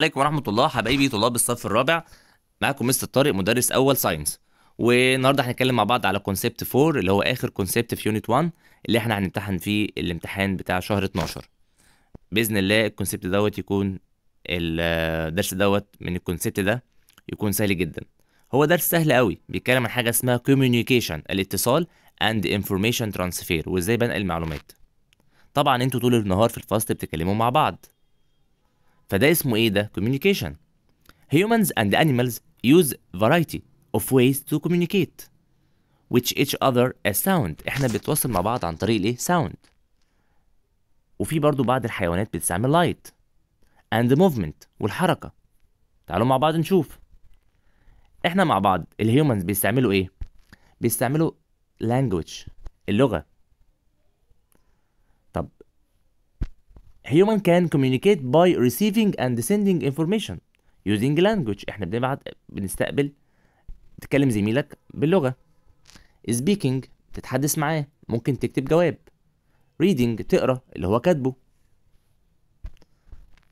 عليكم ورحمه الله حبايبي طلاب الصف الرابع معاكم مستر طارق مدرس اول ساينس والنهارده هنتكلم مع بعض على كونسبت 4 اللي هو اخر كونسبت في يونت 1 اللي احنا هنمتحن فيه الامتحان بتاع شهر 12 باذن الله الكونسبت دوت يكون الدرس دوت من الكونسبت ده يكون سهل جدا هو درس سهل قوي بيتكلم عن حاجه اسمها كوميونيكيشن الاتصال اند انفورميشن ترانسفير وازاي بنقل المعلومات طبعا انتوا طول النهار في الفصل بتتكلموا مع بعض فده اسمه ايه ده communication humans and animals use variety of ways to communicate which each other as sound احنا بنتواصل مع بعض عن طريق الايه sound وفي برضو بعض الحيوانات بتستعمل light and movement والحركه تعالوا مع بعض نشوف احنا مع بعض الهيومنز بيستعملوا ايه بيستعملوا language اللغه human can communicate by receiving and sending information using language احنا بنبعت بنستقبل تكلم زميلك باللغة speaking تتحدث معاه ممكن تكتب جواب reading تقرا اللي هو كاتبه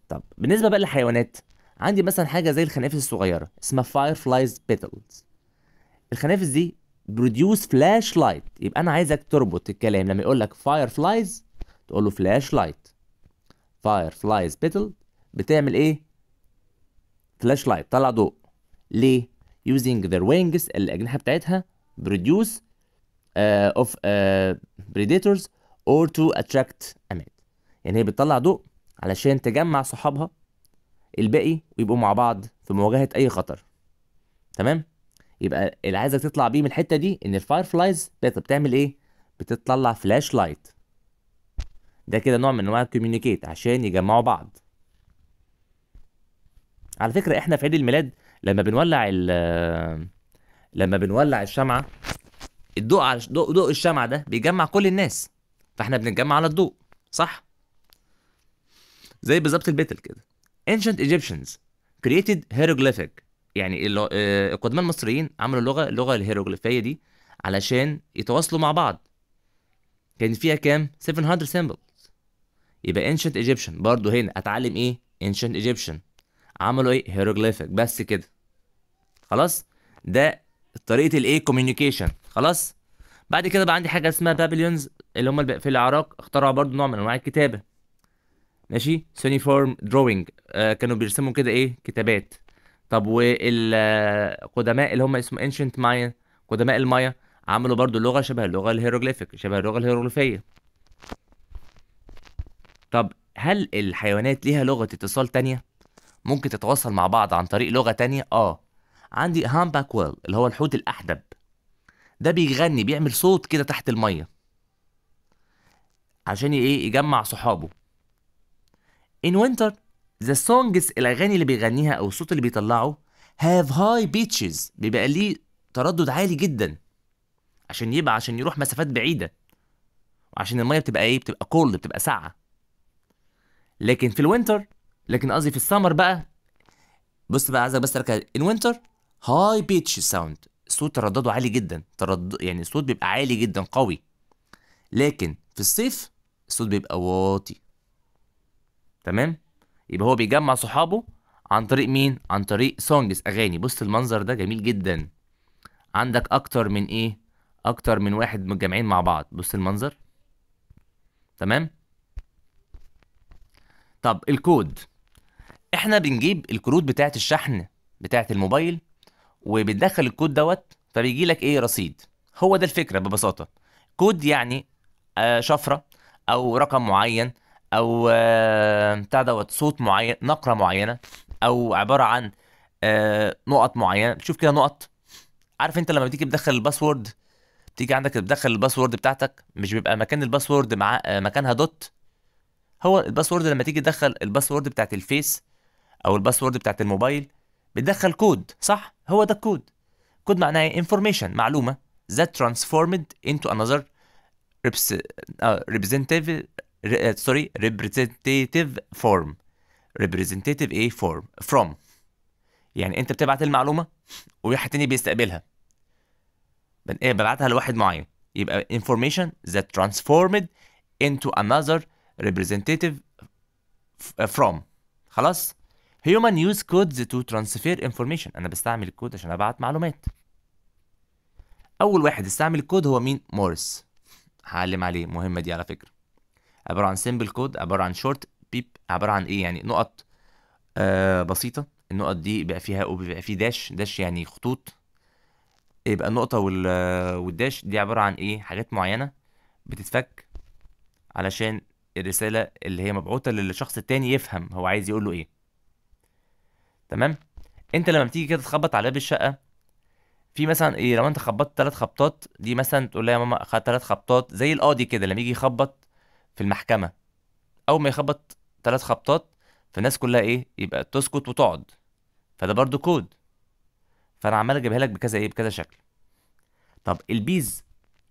طب بالنسبة بقى للحيوانات عندي مثلا حاجة زي الخنافس الصغيرة اسمها fireflies petals الخنافس دي produce flashlight يبقى انا عايزك تربط الكلام لما يقول لك fireflies تقول له flashlight فاير فلايز بيتل بتعمل ايه فلاش لايت طلع ضوء ليه using their wings الاجنحه بتاعتها produce اوف آه، of اور آه، predators or to attract يعني هي بتطلع ضوء علشان تجمع صحابها الباقي ويبقوا مع بعض في مواجهه اي خطر تمام يبقى اللي عايزك تطلع بيه من الحته دي ان الفاير فلايز بتعمل ايه بتطلع فلاش لايت ده كده نوع من انواع الكوميونيكيت عشان يجمعوا بعض على فكره احنا في عيد الميلاد لما بنولع ال آه، لما بنولع الشمعه الضوء على ضوء ضوء الشمعه ده بيجمع كل الناس فاحنا بنتجمع على الضوء صح زي بالظبط البيتل كده ancient Egyptians created hieroglyphic يعني آه، القدماء المصريين عملوا اللغه اللغه الهيروغليفيه دي علشان يتواصلوا مع بعض كان فيها كام 700 symbol يبقى ancient Egyptian برضو هنا اتعلم ايه ancient Egyptian عملوا ايه hieroglyphic بس كده خلاص ده طريقه الايه communication خلاص بعد كده بقى عندي حاجه اسمها بابليونز اللي هم في العراق اخترعوا برضو نوع من انواع الكتابه ماشي سوني فورم دروينج آه كانوا بيرسموا كده ايه كتابات طب والقدماء آه، اللي هم اسمه انشنت مايا قدماء المايا عملوا برضو لغه شبه اللغه الهيروغليفيك شبه اللغه الهيروغليفيه طب هل الحيوانات ليها لغة اتصال تانية؟ ممكن تتواصل مع بعض عن طريق لغة تانية؟ آه عندي هامباك ويل اللي هو الحوت الأحدب ده بيغني بيعمل صوت كده تحت المية عشان ايه يجمع صحابه In winter the songs الأغاني اللي بيغنيها أو الصوت اللي بيطلعه have high pitches بيبقى ليه تردد عالي جدا عشان يبقى عشان يروح مسافات بعيدة وعشان المية بتبقى ايه بتبقى كولد بتبقى ساقعة لكن في الوينتر لكن قصدي في السمر بقى بص بقى عايزك بس تركز الوينتر هاي بيتش ساوند صوت تردده عالي جدا ترد يعني الصوت بيبقى عالي جدا قوي لكن في الصيف الصوت بيبقى واطي تمام يبقى هو بيجمع صحابه عن طريق مين عن طريق سونجز اغاني بص المنظر ده جميل جدا عندك اكتر من ايه اكتر من واحد متجمعين مع بعض بص المنظر تمام طب الكود احنا بنجيب الكروت بتاعت الشحن بتاعت الموبايل وبتدخل الكود دوت فبيجي لك ايه رصيد هو ده الفكره ببساطه كود يعني آه شفره او رقم معين او آه بتاع دوت صوت معين نقره معينه او عباره عن آه نقط معينه تشوف كده نقط عارف انت لما بتيجي تدخل الباسورد تيجي عندك تدخل الباسورد بتاعتك مش بيبقى مكان الباسورد مع آه، مكانها دوت هو الباسورد لما تيجي تدخل الباسورد بتاعت الفيس او الباسورد بتاعت الموبايل بتدخل كود صح هو ده الكود كود معناه ايه انفورميشن معلومه that transformed into another آه، representative سوري آه، representative form representative ايه form from يعني انت بتبعت المعلومه وواحد تاني بيستقبلها إيه، ببعتها لواحد معين يبقى information that transformed into another representative from خلاص human use codes to transfer information انا بستعمل الكود عشان ابعت معلومات اول واحد استعمل الكود هو مين مورس هعلم عليه مهمه دي على فكره عباره عن سيمبل كود عباره عن شورت بيب عباره عن ايه يعني نقط آه بسيطه النقط دي بيبقى فيها وبيبقى فيه داش داش يعني خطوط يبقى النقطه والداش دي عباره عن ايه حاجات معينه بتتفك علشان الرساله اللي هي مبعوثه للشخص التاني يفهم هو عايز يقول له ايه تمام انت لما بتيجي كده تخبط على باب الشقه في مثلا ايه لو انت خبطت ثلاث خبطات دي مثلا تقول لها يا ماما خد ثلاث خبطات زي القاضي كده لما يجي يخبط في المحكمه اول ما يخبط ثلاث خبطات فالناس كلها ايه يبقى تسكت وتقعد فده برضو كود فانا عمال اجيبها لك بكذا ايه بكذا شكل طب البيز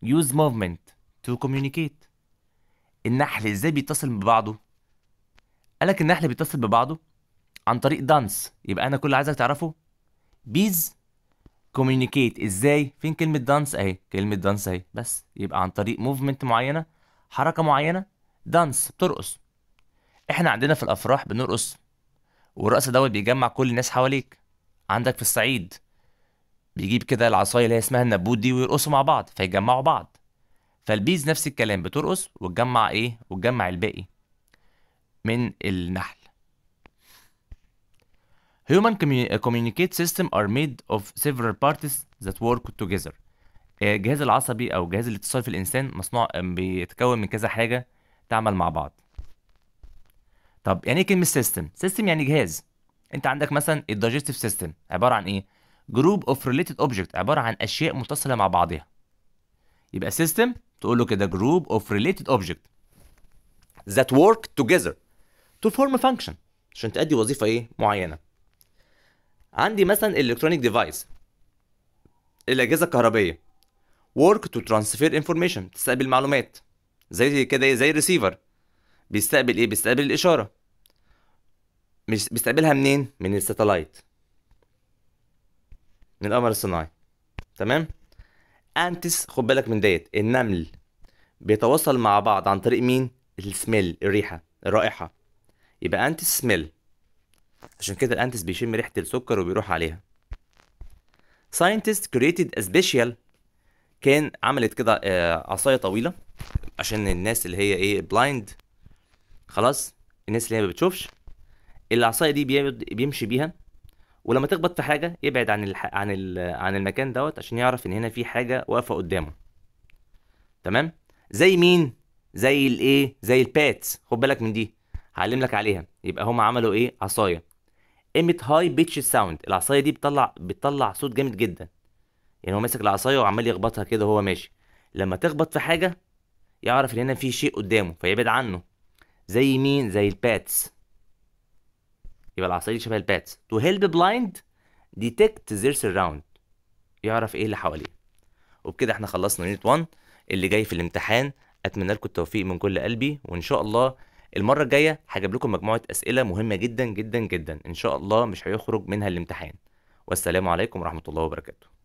use movement to communicate النحل ازاي بيتصل ببعضه قال لك النحل بيتصل ببعضه عن طريق دانس يبقى انا كل اللي عايزك تعرفه بيز كوميونيكيت ازاي فين كلمه دانس اهي كلمه دانس اهي بس يبقى عن طريق موفمنت معينه حركه معينه دانس بترقص احنا عندنا في الافراح بنرقص والرقص دوت بيجمع كل الناس حواليك عندك في الصعيد بيجيب كده العصايه اللي هي اسمها النبوت دي ويرقصوا مع بعض فيجمعوا بعض فالبيز نفس الكلام بترقص وتجمع ايه وتجمع الباقي من النحل Human communicate system are made of several parts that work together. الجهاز آه، العصبي او جهاز الاتصال في الانسان مصنوع آه، بيتكون من كذا حاجه تعمل مع بعض. طب يعني ايه كلمه سيستم؟ سيستم يعني جهاز. انت عندك مثلا الدايجستيف سيستم عباره عن ايه؟ جروب اوف ريليتد اوبجكت عباره عن اشياء متصله مع بعضها. يبقى سيستم تقول له كده جروب اوف ريليتد اوبجكت ذات ورك توجذر تو فورم فانكشن عشان تأدي وظيفة ايه معينة عندي مثلا الكترونيك ديفايس الأجهزة الكهربية ورك تو ترانسفير انفورميشن تستقبل معلومات زي كده إيه؟ زي الريسيفر بيستقبل ايه بيستقبل الإشارة مش بيستقبلها منين من الساتلايت من القمر الصناعي تمام انتس خد بالك من ديت النمل بيتواصل مع بعض عن طريق مين السميل الريحه الرائحه يبقى انتس سميل عشان كده الانتس بيشم ريحه السكر وبيروح عليها ساينتست كريتد a كان عملت كده آه، عصايه طويله عشان الناس اللي هي ايه بلايند خلاص الناس اللي هي ما بتشوفش العصايه دي بيمشي بيها ولما تخبط في حاجه يبعد عن الح... عن ال... عن المكان دوت عشان يعرف ان هنا في حاجه واقفه قدامه تمام زي مين زي الايه زي الباتس خد بالك من دي هعلم لك عليها يبقى هم عملوا ايه عصايه ايمت هاي بيتش ساوند العصايه دي بتطلع بتطلع صوت جامد جدا يعني هو ماسك العصايه وعمال يخبطها كده وهو ماشي لما تخبط في حاجه يعرف ان هنا في شيء قدامه فيبعد عنه زي مين زي الباتس يبقى العصاية شبه الباتس تو هيلب بلايند ديتكت ذير سراوند يعرف ايه اللي حواليه وبكده احنا خلصنا يونت 1 اللي جاي في الامتحان اتمنى لكم التوفيق من كل قلبي وان شاء الله المره الجايه هجيب لكم مجموعه اسئله مهمه جدا جدا جدا ان شاء الله مش هيخرج منها الامتحان والسلام عليكم ورحمه الله وبركاته